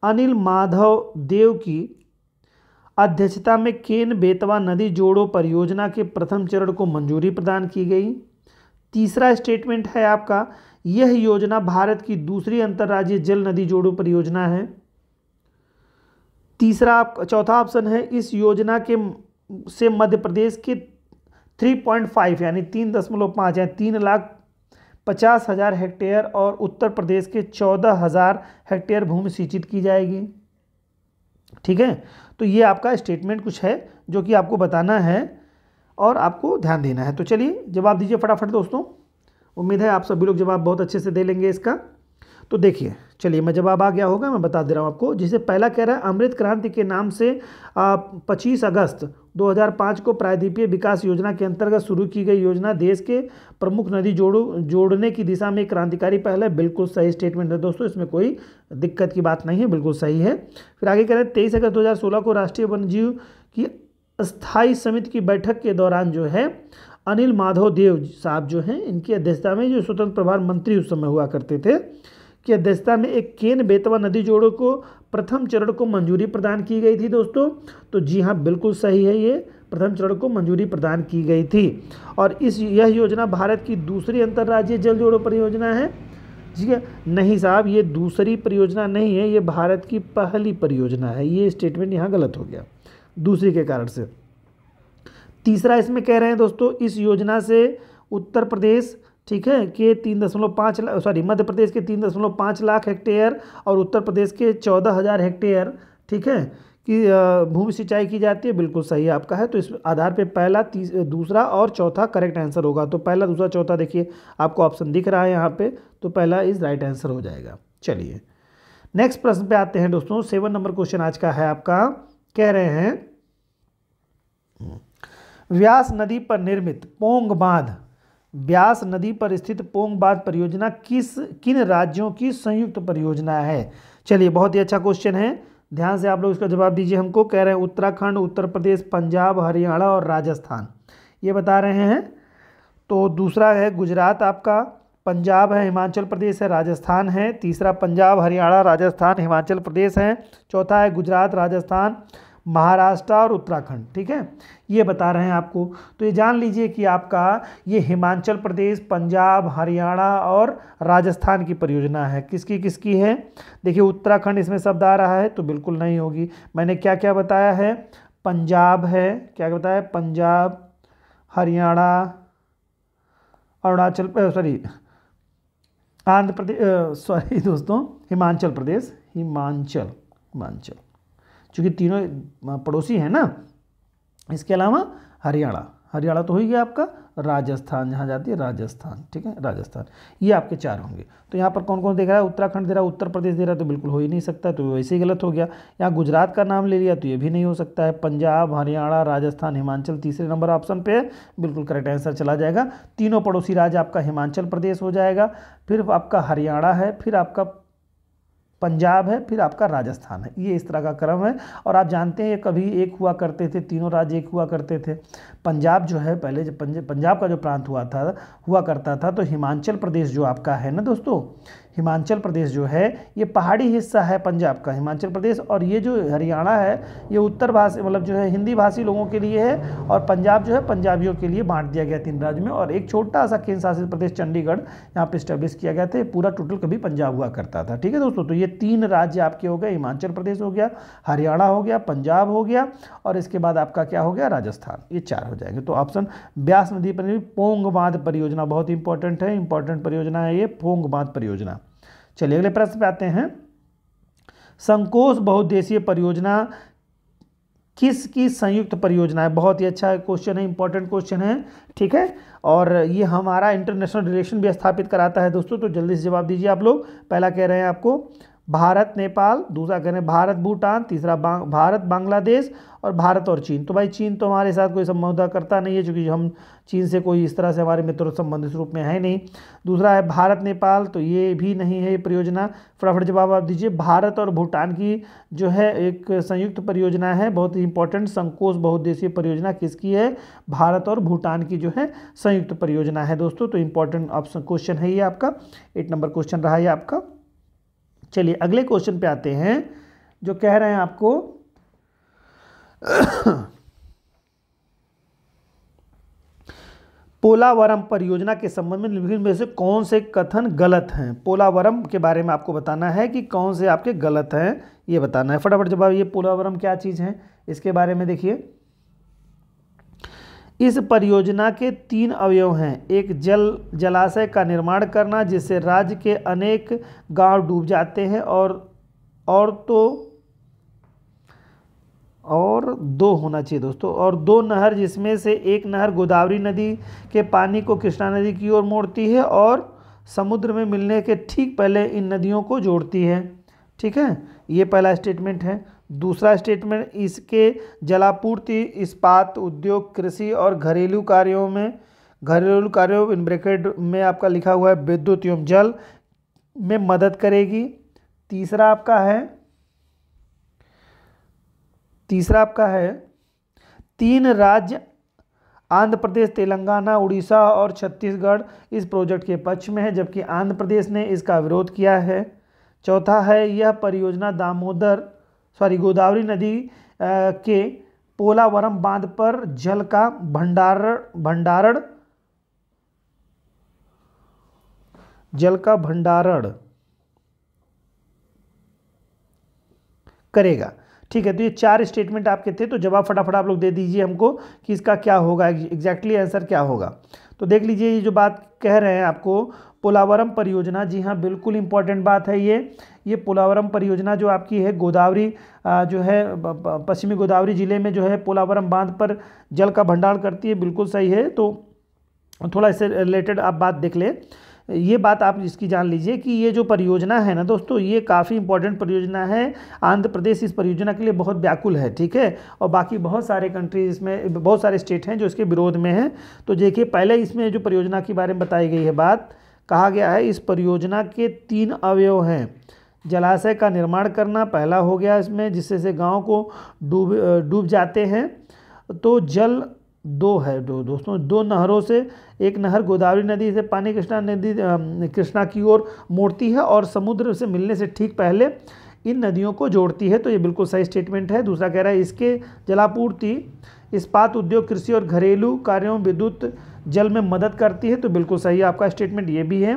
Speaker 1: अनिल माधव देव की अध्यक्षता में केन बेतवा नदी जोड़ो परियोजना के प्रथम चरण को मंजूरी प्रदान की गई तीसरा स्टेटमेंट है आपका यह योजना भारत की दूसरी अंतर्राज्यीय जल नदी जोड़ो परियोजना है तीसरा आप चौथा ऑप्शन है इस योजना के से मध्य प्रदेश के थ्री पॉइंट फाइव यानी तीन दशमलव पाँच यानी तीन लाख पचास हज़ार हेक्टेयर और उत्तर प्रदेश के चौदह हज़ार हेक्टेयर भूमि सिंचित की जाएगी ठीक है तो ये आपका स्टेटमेंट कुछ है जो कि आपको बताना है और आपको ध्यान देना है तो चलिए जवाब दीजिए फटाफट दोस्तों उम्मीद है आप सभी लोग जवाब बहुत अच्छे से दे लेंगे इसका तो देखिए चलिए मैं जवाब आ गया होगा मैं बता दे रहा हूँ आपको जिसे पहला कह रहा है अमृत क्रांति के नाम से पच्चीस अगस्त 2005 को प्रायद्वीपीय विकास योजना के अंतर्गत शुरू की गई योजना देश के प्रमुख नदी जोड़ो जोड़ने की दिशा में एक क्रांतिकारी पहल है बिल्कुल सही स्टेटमेंट है दोस्तों इसमें कोई दिक्कत की बात नहीं है बिल्कुल सही है फिर आगे कह रहे हैं तेईस अगस्त 2016 को राष्ट्रीय वन्यजीव की स्थायी समिति की बैठक के दौरान जो है अनिल माधव देव साहब जो हैं इनकी अध्यक्षता में जो स्वतंत्र प्रभार मंत्री उस समय हुआ करते थे की अध्यक्षता में एक केन बेतवा नदी जोड़ों को प्रथम चरण को मंजूरी प्रदान की गई थी दोस्तों तो जी हाँ बिल्कुल सही है ये प्रथम चरण को मंजूरी प्रदान की गई थी और इस यह योजना भारत की दूसरी अंतर्राज्यीय जल जोड़ो परियोजना है ठीक है नहीं साहब ये दूसरी परियोजना नहीं है ये भारत की पहली परियोजना है ये स्टेटमेंट यहाँ गलत हो गया दूसरी के कारण से तीसरा इसमें कह रहे हैं दोस्तों इस योजना से उत्तर प्रदेश ठीक है के तीन दशमलव पाँच लाख सॉरी मध्य प्रदेश के तीन दशमलव पाँच लाख हेक्टेयर और उत्तर प्रदेश के चौदह हज़ार हेक्टेयर ठीक है कि भूमि सिंचाई की जाती है बिल्कुल सही आपका है तो इस आधार पे पहला दूसरा और चौथा करेक्ट आंसर होगा तो पहला दूसरा चौथा देखिए आपको ऑप्शन दिख रहा है यहाँ पर तो पहला इज राइट आंसर हो जाएगा चलिए नेक्स्ट प्रश्न पे आते हैं दोस्तों सेवन नंबर क्वेश्चन आज का है आपका कह रहे हैं व्यास नदी पर निर्मित पोंग बांध ब्यास नदी पर स्थित पोंग पोंगबाद परियोजना किस किन राज्यों की संयुक्त परियोजना है चलिए बहुत ही अच्छा क्वेश्चन है ध्यान से आप लोग इसका जवाब दीजिए हमको कह रहे हैं उत्तराखंड उत्तर प्रदेश पंजाब हरियाणा और राजस्थान ये बता रहे हैं तो दूसरा है गुजरात आपका पंजाब है हिमाचल प्रदेश है राजस्थान है तीसरा पंजाब हरियाणा राजस्थान हिमाचल प्रदेश है चौथा है गुजरात राजस्थान महाराष्ट्र और उत्तराखंड ठीक है ये बता रहे हैं आपको तो ये जान लीजिए कि आपका ये हिमाचल प्रदेश पंजाब हरियाणा और राजस्थान की परियोजना है किसकी किसकी है देखिए उत्तराखंड इसमें शब्द आ रहा है तो बिल्कुल नहीं होगी मैंने क्या क्या बताया है पंजाब है क्या बताया पंजाब हरियाणा अरुणाचल सॉरी आंध्र प्रदेश सॉरी दोस्तों हिमाचल प्रदेश हिमाचल हिमाचल चूँकि तीनों पड़ोसी हैं ना इसके अलावा हरियाणा हरियाणा तो हो ही गया आपका राजस्थान जहाँ जाती है राजस्थान ठीक है राजस्थान ये आपके चार होंगे तो यहाँ पर कौन कौन देख रहा है उत्तराखंड दे रहा है उत्तर प्रदेश दे रहा है तो बिल्कुल हो ही नहीं सकता तो वैसे ही गलत हो गया यहाँ गुजरात का नाम ले लिया तो ये भी नहीं हो सकता है पंजाब हरियाणा राजस्थान हिमाचल तीसरे नंबर ऑप्शन पर है बिल्कुल करेक्ट आंसर चला जाएगा तीनों पड़ोसी राज्य आपका हिमाचल प्रदेश हो जाएगा फिर आपका हरियाणा है फिर आपका पंजाब है फिर आपका राजस्थान है ये इस तरह का क्रम है और आप जानते हैं कभी एक हुआ करते थे तीनों राज्य एक हुआ करते थे पंजाब जो है पहले जब पंजाब पंजाब का जो प्रांत हुआ था हुआ करता था तो हिमाचल प्रदेश जो आपका है ना दोस्तों हिमाचल प्रदेश जो है ये पहाड़ी हिस्सा है पंजाब का हिमाचल प्रदेश और ये जो हरियाणा है ये उत्तर भाषी मतलब जो है हिंदी भाषी लोगों के लिए है और पंजाब जो है पंजाबियों के लिए बांट दिया गया तीन राज्य में और एक छोटा सा केंद्र शासित प्रदेश चंडीगढ़ यहाँ पर स्टैब्लिश किया गया था पूरा टोटल कभी पंजाब हुआ करता था ठीक है दोस्तों तो ये तीन राज्य आपके हो गए हिमाचल प्रदेश हो गया हरियाणा हो गया पंजाब हो गया और इसके बाद आपका क्या हो गया राजस्थान ये चार हो जाएंगे तो ऑप्शन ब्यास नदी पर पोंग बांध परियोजना बहुत इंपॉर्टेंट है इंपॉर्टेंट परियोजना है ये पोंग बांध परियोजना चलिए अगले प्रश्न पे आते हैं संकोच बहुद्देशीय परियोजना किसकी संयुक्त परियोजना है बहुत ही अच्छा क्वेश्चन है इंपॉर्टेंट क्वेश्चन है ठीक है और ये हमारा इंटरनेशनल रिलेशन भी स्थापित कराता है दोस्तों तो जल्दी से जवाब दीजिए आप लोग पहला कह रहे हैं आपको भारत नेपाल दूसरा कह रहे हैं भारत भूटान तीसरा बांग, भारत बांग्लादेश और भारत और चीन तो भाई चीन तो हमारे साथ कोई समझौता करता नहीं है क्योंकि हम चीन से कोई इस तरह से हमारे मित्र संबंध इस रूप में है नहीं दूसरा है भारत नेपाल तो ये भी नहीं है ये परियोजना फटाफट जवाब आप दीजिए भारत और भूटान की जो है एक संयुक्त परियोजना है बहुत ही इंपॉर्टेंट संकोच बहुउद्देशीय परियोजना किसकी है भारत और भूटान की जो है संयुक्त परियोजना है दोस्तों तो इंपॉर्टेंट ऑप्शन क्वेश्चन है ये आपका एट नंबर क्वेश्चन रहा है आपका चलिए अगले क्वेश्चन पे आते हैं जो कह रहे हैं आपको पोलावरम परियोजना के संबंध में निम्नलिखित में से कौन से कथन गलत हैं पोलावरम के बारे में आपको बताना है कि कौन से आपके गलत हैं ये बताना है फटाफट जवाब ये पोलावरम क्या चीज़ है इसके बारे में देखिए इस परियोजना के तीन अवयव हैं एक जल जलाशय का निर्माण करना जिससे राज्य के अनेक गांव डूब जाते हैं और और तो और दो होना चाहिए दोस्तों और दो नहर जिसमें से एक नहर गोदावरी नदी के पानी को कृष्णा नदी की ओर मोड़ती है और समुद्र में मिलने के ठीक पहले इन नदियों को जोड़ती है ठीक है ये पहला स्टेटमेंट है दूसरा स्टेटमेंट इसके जलापूर्ति इस्पात उद्योग कृषि और घरेलू कार्यों में घरेलू कार्यों इन ब्रैकेट में आपका लिखा हुआ है विद्युत एवं जल में मदद करेगी तीसरा आपका है तीसरा आपका है तीन राज्य आंध्र प्रदेश तेलंगाना उड़ीसा और छत्तीसगढ़ इस प्रोजेक्ट के पक्ष में है जबकि आंध्र प्रदेश ने इसका विरोध किया है चौथा है यह परियोजना दामोदर सॉरी गोदावरी नदी के पोलावरम बांध पर जल का भंडारण भंडारण जल का भंडारण करेगा ठीक है तो ये चार स्टेटमेंट आपके थे तो जवाब फटाफट आप लोग दे दीजिए हमको कि इसका क्या होगा एग्जैक्टली आंसर क्या होगा तो देख लीजिए ये जो बात कह रहे हैं आपको पोलावरम परियोजना जी हाँ बिल्कुल इंपॉर्टेंट बात है ये ये पोलावरम परियोजना जो आपकी है गोदावरी जो है पश्चिमी गोदावरी ज़िले में जो है पोलावरम बांध पर जल का भंडारण करती है बिल्कुल सही है तो थोड़ा इससे रिलेटेड आप बात देख लें ये बात आप इसकी जान लीजिए कि ये जो परियोजना है ना दोस्तों ये काफ़ी इंपॉर्टेंट परियोजना है आंध्र प्रदेश इस परियोजना के लिए बहुत व्याकुल है ठीक है और बाकी बहुत सारे कंट्रीज इसमें बहुत सारे स्टेट हैं जो इसके विरोध में हैं तो देखिए पहले इसमें जो परियोजना के बारे में बताई गई है बात कहा गया है इस परियोजना के तीन अवयव हैं जलाशय का निर्माण करना पहला हो गया इसमें जिससे से गांव को डूब डूब जाते हैं तो जल दो है दो दोस्तों दो नहरों से एक नहर गोदावरी नदी से पानी कृष्णा नदी कृष्णा की ओर मोड़ती है और समुद्र से मिलने से ठीक पहले इन नदियों को जोड़ती है तो ये बिल्कुल सही स्टेटमेंट है दूसरा कह रहा है इसके जलापूर्ति इस्पात उद्योग कृषि और घरेलू कार्यों विद्युत जल में मदद करती है तो बिल्कुल सही आपका स्टेटमेंट ये भी है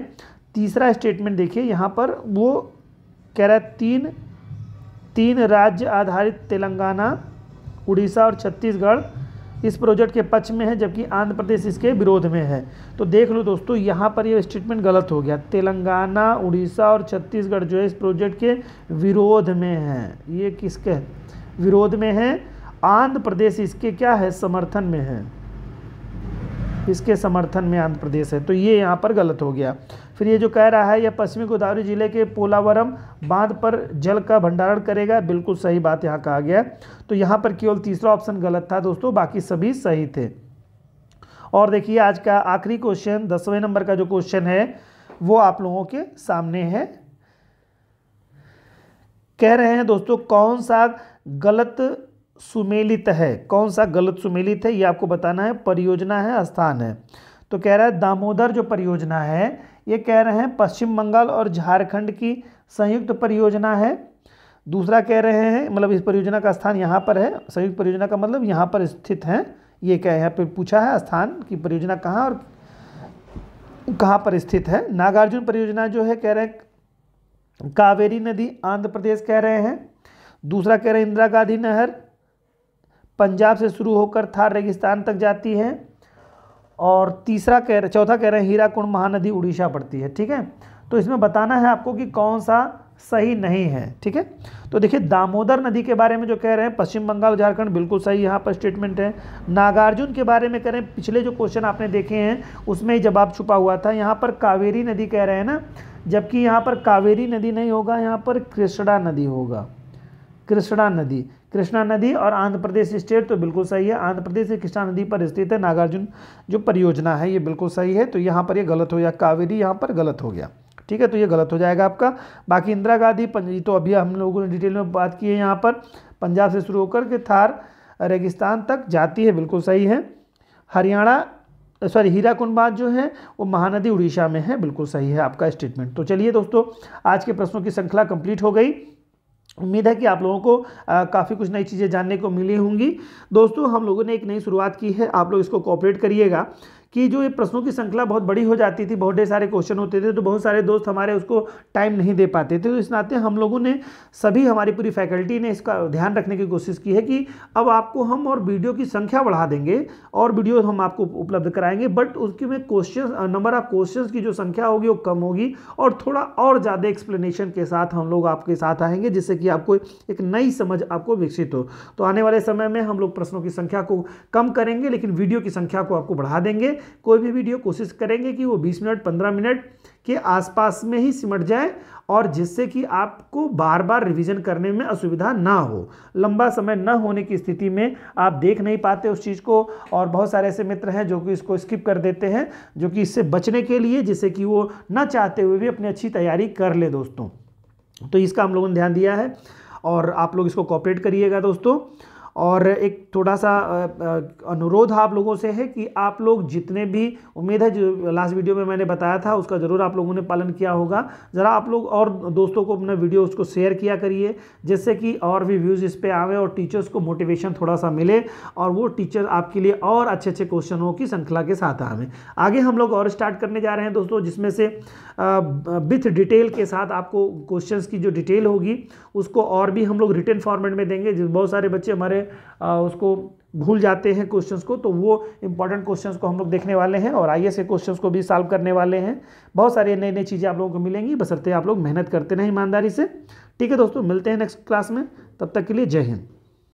Speaker 1: तीसरा स्टेटमेंट देखिए यहाँ पर वो कह रहा है तीन तीन राज्य आधारित तेलंगाना उड़ीसा और छत्तीसगढ़ इस प्रोजेक्ट के पक्ष में है जबकि आंध्र प्रदेश इसके विरोध में है तो देख लो दोस्तों यहाँ पर यह स्टेटमेंट गलत हो गया तेलंगाना उड़ीसा और छत्तीसगढ़ जो है इस प्रोजेक्ट के विरोध में है ये किसके विरोध में है आंध्र प्रदेश इसके क्या है समर्थन में है इसके समर्थन में आंध्र प्रदेश है तो ये यहाँ पर गलत हो गया फिर ये जो कह रहा है यह पश्चिमी गोदावरी जिले के पोलावरम बांध पर जल का भंडारण करेगा बिल्कुल सही बात यहाँ कहा गया तो यहाँ पर केवल तीसरा ऑप्शन गलत था दोस्तों बाकी सभी सही थे और देखिए आज का आखिरी क्वेश्चन दसवें नंबर का जो क्वेश्चन है वो आप लोगों के सामने है कह रहे हैं दोस्तों कौन सा गलत सुमेलित है कौन सा गलत सुमेलित है ये आपको बताना है परियोजना है स्थान है तो कह रहा है दामोदर जो परियोजना है ये कह रहे हैं पश्चिम बंगाल और झारखंड की संयुक्त परियोजना है दूसरा कह रहे हैं मतलब इस परियोजना का स्थान यहाँ पर है संयुक्त परियोजना का मतलब यहाँ पर स्थित है ये कह यहाँ पर पूछा है स्थान की परियोजना कहाँ और कहाँ पर स्थित है नागार्जुन परियोजना जो है कह रहे हैं कावेरी नदी आंध्र प्रदेश कह रहे हैं दूसरा कह रहे हैं इंदिरा गांधी नहर पंजाब से शुरू होकर थार रेगिस्तान तक जाती है और तीसरा कह रहे चौथा कह रहे हैं हीराकुंड महानदी उड़ीसा पड़ती है ठीक है तो इसमें बताना है आपको कि कौन सा सही नहीं है ठीक है तो देखिए दामोदर नदी के बारे में जो कह रहे हैं पश्चिम बंगाल झारखंड बिल्कुल सही यहाँ पर स्टेटमेंट है नागार्जुन के बारे में कह रहे हैं पिछले जो क्वेश्चन आपने देखे हैं उसमें ही जवाब छुपा हुआ था यहाँ पर कावेरी नदी कह रहे हैं ना जबकि यहाँ पर कावेरी नदी नहीं होगा यहाँ पर कृष्णा नदी होगा कृष्णा नदी कृष्णा नदी और आंध्र प्रदेश स्टेट तो बिल्कुल सही है आंध्र प्रदेश से कृष्णा नदी पर स्थित है नागार्जुन जो परियोजना है ये बिल्कुल सही है तो यहाँ पर ये गलत हो गया कावेरी यहाँ पर गलत हो गया ठीक है तो ये गलत हो जाएगा आपका बाकी इंदिरा गांधी तो अभी हम लोगों ने डिटेल में बात की है यहाँ पर पंजाब से शुरू होकर के थार रेगिस्तान तक जाती है बिल्कुल सही है हरियाणा सॉरी हीरा कुंड जो है वो महानदी उड़ीसा में है बिल्कुल सही है आपका स्टेटमेंट तो चलिए दोस्तों आज के प्रश्नों की श्रृंखला कंप्लीट हो गई उम्मीद है कि आप लोगों को काफ़ी कुछ नई चीज़ें जानने को मिली होंगी दोस्तों हम लोगों ने एक नई शुरुआत की है आप लोग इसको कॉपरेट करिएगा कि जो ये प्रश्नों की श्रृंखला बहुत बड़ी हो जाती थी बहुत ढेर सारे क्वेश्चन होते थे तो बहुत सारे दोस्त हमारे उसको टाइम नहीं दे पाते थे तो इस नाते हम लोगों ने सभी हमारी पूरी फैकल्टी ने इसका ध्यान रखने की कोशिश की है कि अब आपको हम और वीडियो की संख्या बढ़ा देंगे और वीडियो हम आपको उपलब्ध कराएंगे बट उसके में क्वेश्चन नंबर ऑफ क्वेश्चन की जो संख्या होगी वो कम होगी और थोड़ा और ज़्यादा एक्सप्लेनेशन के साथ हम लोग आपके साथ आएंगे जिससे कि आपको एक नई समझ आपको विकसित हो तो आने वाले समय में हम लोग प्रश्नों की संख्या को कम करेंगे लेकिन वीडियो की संख्या को आपको बढ़ा देंगे कोई भी वीडियो कोशिश करेंगे कि वो 20 मिनट 15 मिनट के आसपास में ही सिमट जाए और जिससे कि आपको बार बार रिवीजन करने में असुविधा ना हो लंबा समय ना होने की स्थिति में आप देख नहीं पाते उस चीज़ को और बहुत सारे ऐसे मित्र हैं जो कि इसको स्किप कर देते हैं जो कि इससे बचने के लिए जिससे कि वो ना चाहते हुए भी अपनी अच्छी तैयारी कर ले दोस्तों तो इसका हम लोगों ने ध्यान दिया है और आप लोग इसको कॉपरेट करिएगा दोस्तों और एक थोड़ा सा अनुरोध आप लोगों से है कि आप लोग जितने भी उम्मीद है जो लास्ट वीडियो में मैंने बताया था उसका ज़रूर आप लोगों ने पालन किया होगा ज़रा आप लोग और दोस्तों को अपना वीडियो उसको शेयर किया करिए जिससे कि और भी व्यूज़ इस पर आवे और टीचर्स को मोटिवेशन थोड़ा सा मिले और वो टीचर आपके लिए और अच्छे अच्छे क्वेश्चनों की श्रृंखला के साथ आवे आगे हम लोग और स्टार्ट करने जा रहे हैं दोस्तों जिसमें से विथ डिटेल के साथ आपको क्वेश्चन की जो डिटेल होगी उसको और भी हम लोग रिटर्न फॉर्मेट में देंगे बहुत सारे बच्चे हमारे आ, उसको भूल जाते हैं क्वेश्चंस को तो वो इंपॉर्टेंट क्वेश्चंस को हम लोग देखने वाले हैं और एस से क्वेश्चंस को भी सॉल्व करने वाले हैं बहुत सारी नई नई चीज़ें आप लोगों को मिलेंगी बसरते आप लोग मेहनत करते रहें ईमानदारी से ठीक है दोस्तों मिलते हैं नेक्स्ट क्लास में तब तक के लिए जय हिंद